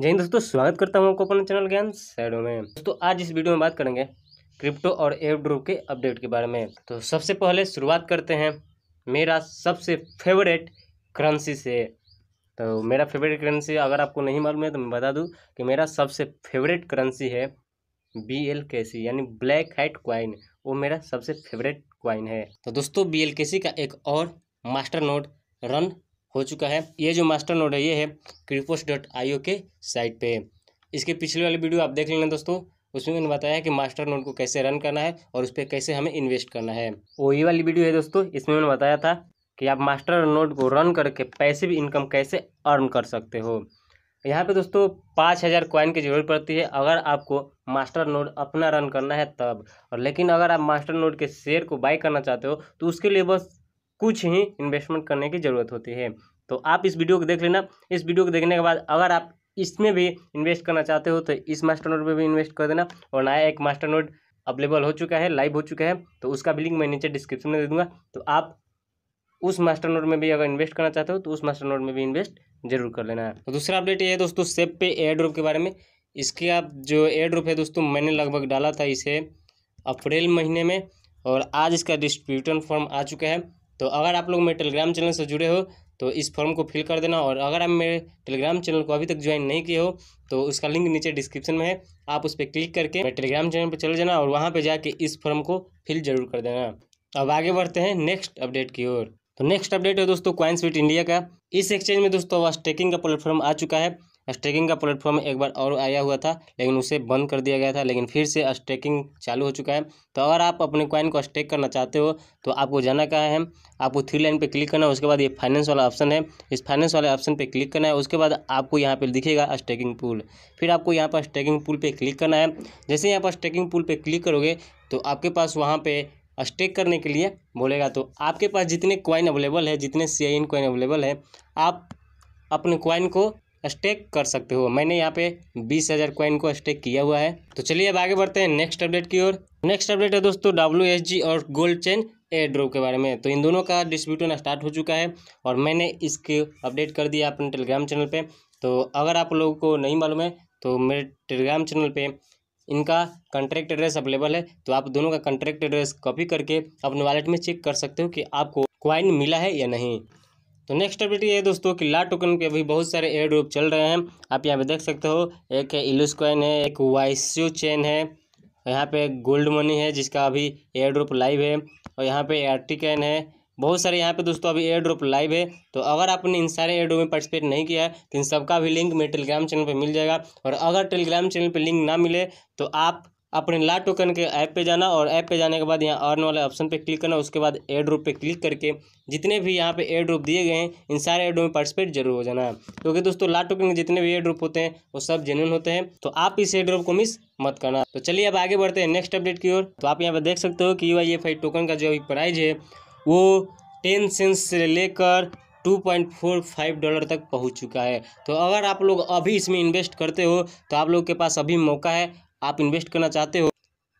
जय हिंद दोस्तों स्वागत करता हूँ आपको अपने चैनल ज्ञान सैडो में दोस्तों आज इस वीडियो में बात करेंगे क्रिप्टो और एयर के अपडेट के बारे में तो सबसे पहले शुरुआत करते हैं मेरा सबसे फेवरेट करेंसी से तो मेरा फेवरेट करेंसी अगर आपको नहीं मालूम है तो मैं बता दूँ कि मेरा सबसे फेवरेट करेंसी है बी एल के सी यानी ब्लैक हाइट क्वाइन वो मेरा सबसे फेवरेट क्वाइन है तो दोस्तों बी एल के सी का एक और मास्टर नोट रन हो चुका है ये जो मास्टर नोड है ये है क्रिपोस डॉट आई के साइट पे इसके पिछले वाले वीडियो आप देख लेना दोस्तों उसमें मैंने बताया कि मास्टर नोड को कैसे रन करना है और उस पर कैसे हमें इन्वेस्ट करना है वो ये वाली वीडियो है दोस्तों इसमें मैंने बताया था कि आप मास्टर नोड को रन करके पैसे भी इनकम कैसे अर्न कर सकते हो यहाँ पे दोस्तों पाँच हज़ार क्वाइन की ज़रूरत पड़ती है अगर आपको मास्टर नोड अपना रन करना है तब और लेकिन अगर आप मास्टर नोड के शेयर को बाई करना चाहते हो तो उसके लिए बस कुछ ही इन्वेस्टमेंट करने की ज़रूरत होती है तो आप इस वीडियो को देख लेना इस वीडियो को देखने के बाद अगर आप इसमें भी इन्वेस्ट करना चाहते हो तो इस मास्टर नोट पर भी इन्वेस्ट कर देना और नया एक मास्टर नोट अवेलेबल हो चुका है लाइव हो चुका है तो उसका भी लिंक मैं नीचे डिस्क्रिप्शन में दे दूंगा तो आप उस मास्टर नोट में भी अगर इन्वेस्ट करना चाहते हो तो उस मास्टर नोट में भी इन्वेस्ट जरूर कर लेना है तो दूसरा अपडेट ये है दोस्तों सेप पे एयर ड्रॉप के बारे में इसके आप जो एयर ड्रॉप है दोस्तों मैंने लगभग डाला था इसे अप्रैल महीने में और आज इसका डिस्ट्रीब्यूटर फॉर्म आ चुका है तो अगर आप लोग मेरे टेलीग्राम चैनल से जुड़े हो तो इस फॉर्म को फिल कर देना और अगर आप मेरे टेलीग्राम चैनल को अभी तक ज्वाइन नहीं किए हो तो उसका लिंक नीचे डिस्क्रिप्शन में है आप उस पर क्लिक करके मेरे टेलीग्राम चैनल पर चले जाना और वहाँ पर जाके इस फॉर्म को फिल जरूर कर देना अब आगे बढ़ते हैं नेक्स्ट अपडेट की ओर तो नेक्स्ट अपडेट है दोस्तों विट इंडिया का इस एक्सचेंज में दोस्तों अब स्टेकिंग का प्लेटफॉर्म आ चुका है स्ट्रेकिंग का प्लेटफॉर्म एक बार और आया हुआ था लेकिन उसे बंद कर दिया गया था लेकिन फिर से स्ट्रेकिंग चालू हो चुका है तो अगर आप अपने कॉइन को स्टेक करना चाहते हो तो आपको जाना कहाँ है आपको थ्री लाइन पे क्लिक करना है उसके बाद ये फाइनेंस वाला ऑप्शन है इस फाइनेंस वाले ऑप्शन पर क्लिक करना है उसके बाद आपको यहाँ पर दिखेगा स्ट्रेकिंग पूल फिर आपको यहाँ पर स्ट्रेकिंग पुल पर क्लिक करना है जैसे यहाँ पर स्ट्रेकिंग पूल पर क्लिक करोगे तो आपके पास वहाँ पर स्टेक करने के लिए बोलेगा तो आपके पास जितने कॉइन अवेलेबल है जितने सी आई कॉइन अवेलेबल है आप अपने कॉइन को स्टेक कर सकते हो मैंने यहाँ पे बीस हज़ार कॉइन को स्टेक किया हुआ है तो चलिए अब आगे बढ़ते हैं नेक्स्ट अपडेट की ओर नेक्स्ट अपडेट है दोस्तों डब्ल्यू और गोल्ड चेन ए ड्रॉप के बारे में तो इन दोनों का डिस्ट्रीब्यूटन स्टार्ट हो चुका है और मैंने इसके अपडेट कर दिया अपने टेलीग्राम चैनल पर तो अगर आप लोगों को नहीं मालूम है तो मेरे टेलीग्राम चैनल पर इनका कंट्रैक्ट एड्रेस अवेलेबल है तो आप दोनों का कंट्रैक्ट एड्रेस कॉपी करके अपने वॉलेट में चेक कर सकते हो कि आपको क्वाइन मिला है या नहीं तो नेक्स्ट अपडेट ये दोस्तों कि ला टोकन के अभी बहुत सारे एयर ड्रॉप चल रहे हैं आप यहाँ पे देख सकते हो एक है इलूस कॉइन है एक वाइस्यू चेन है यहाँ पे गोल्ड मनी है जिसका अभी एयर ड्रॉप लाइव है और यहाँ पे कैन है बहुत सारे यहाँ पे दोस्तों अभी एयर ड्रॉप लाइव है तो अगर आपने इन सारे एयर ड्रॉप में पार्टिसिपेट नहीं किया है तो इन सबका भी लिंक मेरे टेलीग्राम चैनल पर मिल जाएगा और अगर टेलीग्राम चैनल पर लिंक ना मिले तो आप अपने ला टोकन के ऐप पे जाना और ऐप पे जाने के बाद यहाँ अर्न वाले ऑप्शन पे क्लिक करना उसके बाद एयर ड्रॉप पे क्लिक करके जितने भी यहाँ पे एयर ड्रॉप दिए गए हैं इन सारे एयर ड्रॉप में पार्टिसिपेट जरूर हो जाना है क्योंकि दोस्तों ला टोकन के जितने भी एयर ड्रॉप होते हैं वो सब जेन्यून होते हैं तो आप इस एयर ड्रॉप को मिस मत करना तो चलिए अब आगे बढ़ते हैं नेक्स्ट अपडेट की ओर तो आप यहाँ पर देख सकते हो कि यू एफ आई टोकन का जो प्राइज है वो टेन सेंस से लेकर 2.45 डॉलर तक पहुंच चुका है तो अगर आप लोग अभी इसमें इन्वेस्ट करते हो तो आप लोग के पास अभी मौका है आप इन्वेस्ट करना चाहते हो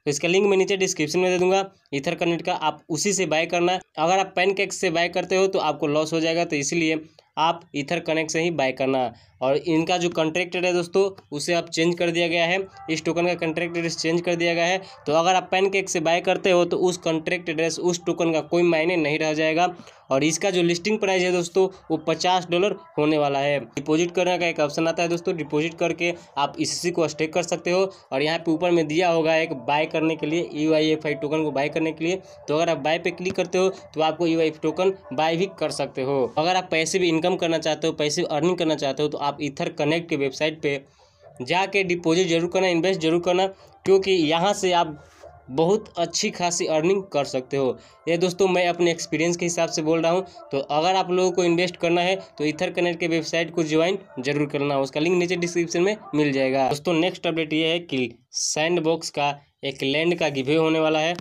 तो इसका लिंक मैं नीचे डिस्क्रिप्शन में दे दूंगा इथर कनेक्ट का आप उसी से बाय करना है अगर आप पेन से बाय करते हो तो आपको लॉस हो जाएगा तो इसीलिए आप इथर कनेक्ट से ही बाय करना और इनका जो कंट्रैक्टर है दोस्तों उसे अब चेंज कर दिया गया है इस टोकन का कंट्रैक्ट एड्रेस चेंज कर दिया गया है तो अगर आप पेन केक से बाय करते हो तो उस कंट्रैक्ट एड्रेस उस टोकन का कोई मायने नहीं रह जाएगा और इसका जो लिस्टिंग प्राइस है दोस्तों वो पचास डॉलर होने वाला है डिपोजिट करने का एक ऑप्शन आता है दोस्तों डिपोजिट करके आप इसी को स्टेक कर सकते हो और यहाँ पे ऊपर में दिया होगा एक बाय करने के लिए U I F I token को बाय करने के लिए तो अगर आप बाय पे क्लिक करते हो तो आपको U I F token buy भी कर सकते हो अगर आप पैसे भी इनकम करना चाहते हो पैसे अर्निंग करना चाहते हो तो आप इथर कनेक्ट की वेबसाइट पे जाके डिपॉजिट जरूर करना इन्वेस्ट जरूर करना क्योंकि यहाँ से आप बहुत अच्छी खासी अर्निंग कर सकते हो ये दोस्तों मैं अपने एक्सपीरियंस के हिसाब से बोल रहा हूँ तो अगर आप लोगों को इन्वेस्ट करना है तो इथर कनेक्ट के वेबसाइट को ज्वाइन जरूर करना उसका लिंक नीचे डिस्क्रिप्शन में मिल जाएगा दोस्तों नेक्स्ट अपडेट ये है कि सैंड बॉक्स का एक लैंड का गिवे होने वाला है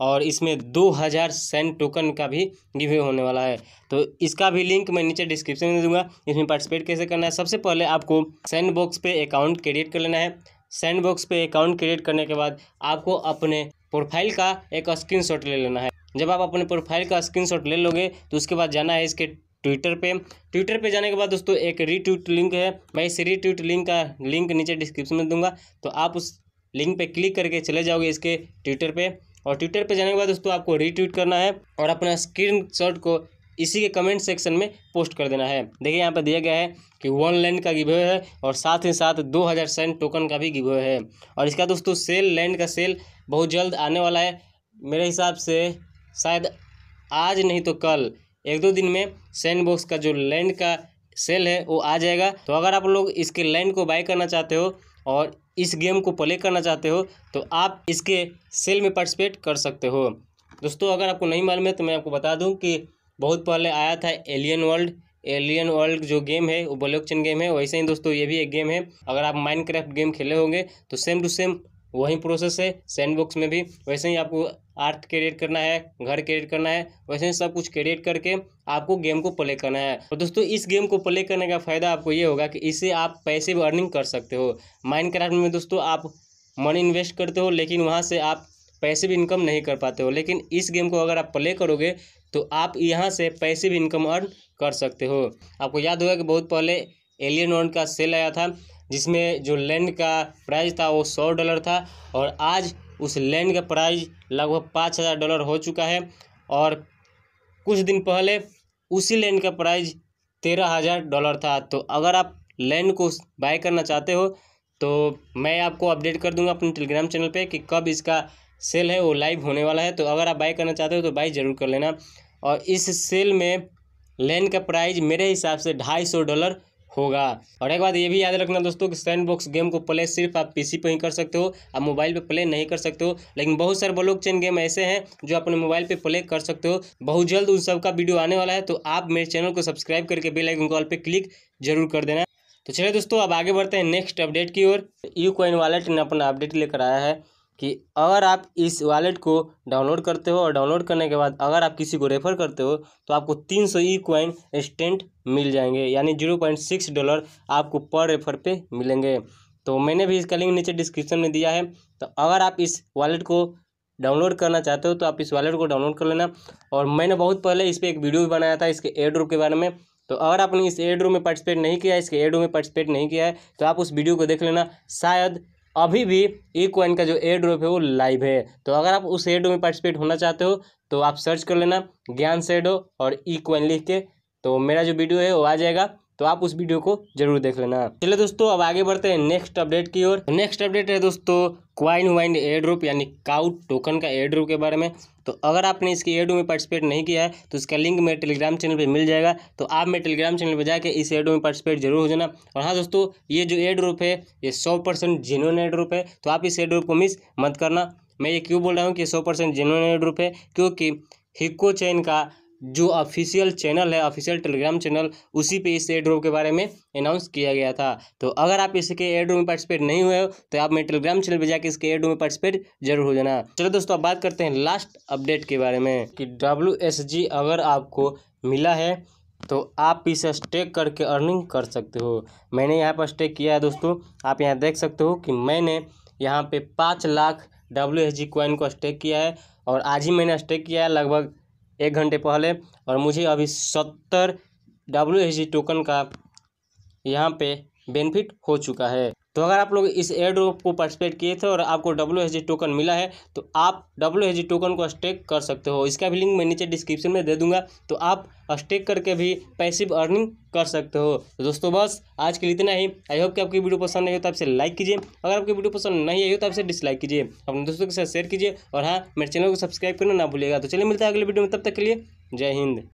और इसमें दो हज़ार सैन टोकन का भी गिवे होने वाला है तो इसका भी लिंक मैं नीचे डिस्क्रिप्शन में दूंगा इसमें पार्टिसिपेट कैसे करना है सबसे पहले आपको सेंड बॉक्स पे अकाउंट क्रिएट कर लेना है सेंड बॉक्स पे अकाउंट क्रिएट करने के बाद आपको अपने प्रोफाइल का एक स्क्रीनशॉट ले लेना है जब आप अपने प्रोफाइल का स्क्रीनशॉट ले लोगे तो उसके बाद जाना है इसके ट्विटर पे ट्विटर पे जाने के बाद दोस्तों एक रीट्वीट लिंक है मैं इस रीट्वीट लिंक का लिंक नीचे डिस्क्रिप्शन में दूंगा तो आप उस लिंक पे क्लिक करके चले जाओगे इसके ट्विटर पे और ट्विटर पर जाने के बाद दोस्तों आपको रीट्वीट करना है और अपना स्क्रीन को इसी के कमेंट सेक्शन में पोस्ट कर देना है देखिए यहाँ पर दिया गया है कि वन लैंड का गिवे है और साथ ही साथ दो हज़ार सेंट टोकन का भी गिवे है और इसका दोस्तों सेल लैंड का सेल बहुत जल्द आने वाला है मेरे हिसाब से शायद आज नहीं तो कल एक दो दिन में सेंड बॉक्स का जो लैंड का सेल है वो आ जाएगा तो अगर आप लोग इसके लैंड को बाय करना चाहते हो और इस गेम को प्ले करना चाहते हो तो आप इसके सेल में पार्टिसिपेट कर सकते हो दोस्तों अगर आपको नहीं मालूम है तो मैं आपको बता दूं कि बहुत पहले आया था एलियन वर्ल्ड एलियन वर्ल्ड जो गेम है वो ब्लॉकचेन गेम है वैसे ही दोस्तों ये भी एक गेम है अगर आप माइंड गेम खेले होंगे तो सेम टू सेम वही प्रोसेस है सैंड में भी वैसे ही आपको आर्थ क्रिएट करना है घर क्रिएट करना है वैसे सब कुछ क्रिएट करके आपको गेम को प्ले करना है और तो दोस्तों इस गेम को प्ले करने का फ़ायदा आपको ये होगा कि इससे आप पैसे भी अर्निंग कर सकते हो माइंड में दोस्तों आप मनी इन्वेस्ट करते हो लेकिन वहाँ से आप पैसे भी इनकम नहीं कर पाते हो लेकिन इस गेम को अगर आप प्ले करोगे तो आप यहाँ से पैसे भी इनकम अर्न कर सकते हो आपको याद होगा कि बहुत पहले एलियन वन का सेल आया था जिसमें जो लैंड का प्राइस था वो सौ डॉलर था और आज उस लैंड का प्राइस लगभग पाँच हज़ार डॉलर हो चुका है और कुछ दिन पहले उसी लैंड का प्राइस तेरह हज़ार डॉलर था तो अगर आप लैंड को बाय करना चाहते हो तो मैं आपको अपडेट कर दूंगा अपने टेलीग्राम चैनल पे कि कब इसका सेल है वो लाइव होने वाला है तो अगर आप बाय करना चाहते हो तो बाई ज़रूर कर लेना और इस सेल में लैंड का प्राइज मेरे हिसाब से ढाई सौ डॉलर होगा और एक बात ये भी याद रखना दोस्तों कि सैंड बॉक्स गेम को प्ले सिर्फ आप पीसी पर ही कर सकते हो आप मोबाइल पे प्ले नहीं कर सकते हो लेकिन बहुत सारे ब्लॉक चेन गेम ऐसे हैं जो अपने मोबाइल पे प्ले कर सकते हो बहुत जल्द उन सब का वीडियो आने वाला है तो आप मेरे चैनल को सब्सक्राइब करके बेलाइकन कॉल पर क्लिक जरूर कर देना तो चलिए दोस्तों अब आगे बढ़ते हैं नेक्स्ट अपडेट की ओर यू कॉइन वॉलेट ने अपना अपडेट लेकर आया है कि अगर आप इस वॉलेट को डाउनलोड करते हो और डाउनलोड करने के बाद अगर आप किसी को रेफ़र करते हो तो आपको तीन सौ ई क्वाइन इंस्टेंट मिल जाएंगे यानी जीरो पॉइंट सिक्स डॉलर आपको पर रेफ़र पे मिलेंगे तो मैंने भी इसका लिंक नीचे डिस्क्रिप्शन में दिया है तो अगर आप इस वॉलेट को डाउनलोड करना चाहते हो तो आप इस वॉलेट को डाउनलोड कर लेना और मैंने बहुत पहले इस पर एक वीडियो भी बनाया था इसके एड रूप के बारे में तो अगर आपने इस एड ड्रॉप में पार्टिसिपेट नहीं किया इसके एड ड्रॉप में पार्टिसिपेट नहीं किया है तो आप उस वीडियो को देख लेना शायद अभी भी ई कॉइन का जो एड रूप है वो लाइव है तो अगर आप उस एयर में पार्टिसिपेट होना चाहते हो तो आप सर्च कर लेना ज्ञान सेडो और ई कॉइन लिख के तो मेरा जो वीडियो है वो आ जाएगा तो आप उस वीडियो को जरूर देख लेना चलिए दोस्तों अब आगे बढ़ते हैं नेक्स्ट अपडेट की ओर नेक्स्ट अपडेट है दोस्तों क्वाइन वाइन रूप यानी काउट टोकन का रूप के बारे में तो अगर आपने इसके एडो में पार्टिसिपेट नहीं किया है तो इसका लिंक मेरे टेलीग्राम चैनल पे मिल जाएगा तो आप मेरे टेलीग्राम चैनल पे जाके इस एडो में पार्टिसिपेट जरूर हो जाना और हाँ दोस्तों ये जो एयड्रोप है ये सौ परसेंट जेनुअन एयड्रोप है तो आप इस एयड्रोप को मिस मत करना मैं ये क्यों बोल रहा हूँ कि सौ परसेंट जेनुअन एयड्रोप है क्योंकि हिको चैन का जो ऑफिशियल चैनल है ऑफिशियल टेलीग्राम चैनल उसी पे इस एड ड्रॉप के बारे में अनाउंस किया गया था तो अगर आप इसके एड ड्रॉप में पार्टिसिपेट नहीं हुए हो तो आप मेरे टेलीग्राम चैनल पर जाकर इसके एयर में पार्टिसिपेट जरूर हो जाना चलो दोस्तों अब बात करते हैं लास्ट अपडेट के बारे में कि डब्ल्यू अगर आपको मिला है तो आप इसे स्टेक करके अर्निंग कर सकते हो मैंने यहाँ पर स्टेक किया है दोस्तों आप यहाँ देख सकते हो कि मैंने यहाँ पर पाँच लाख डब्ल्यू एस जी को स्टेक किया है और आज ही मैंने स्टेक किया है लगभग एक घंटे पहले और मुझे अभी सत्तर डब्ल्यू एच डी टोकन का यहाँ पे बेनिफिट हो चुका है तो अगर आप लोग इस एयर ड्रॉप को पार्टिसिपेट किए थे और आपको डब्ल्यू एच टोकन मिला है तो आप डब्ल्यू एच टोकन को स्टेक कर सकते हो इसका भी लिंक मैं नीचे डिस्क्रिप्शन में दे दूंगा तो आप स्टेक करके भी पैसिव अर्निंग कर सकते हो तो दोस्तों बस आज के लिए इतना ही आई होप कि आपकी वीडियो पसंद आई हो तो आपसे लाइक कीजिए अगर आपकी वीडियो पसंद नहीं आई हो तो आपसे डिसलाइक कीजिए अपने दोस्तों के साथ शेयर कीजिए और हाँ मेरे चैनल को सब्सक्राइब करना ना भूलिएगा तो चलिए मिलता है अगले वीडियो में तब तक के लिए जय हिंद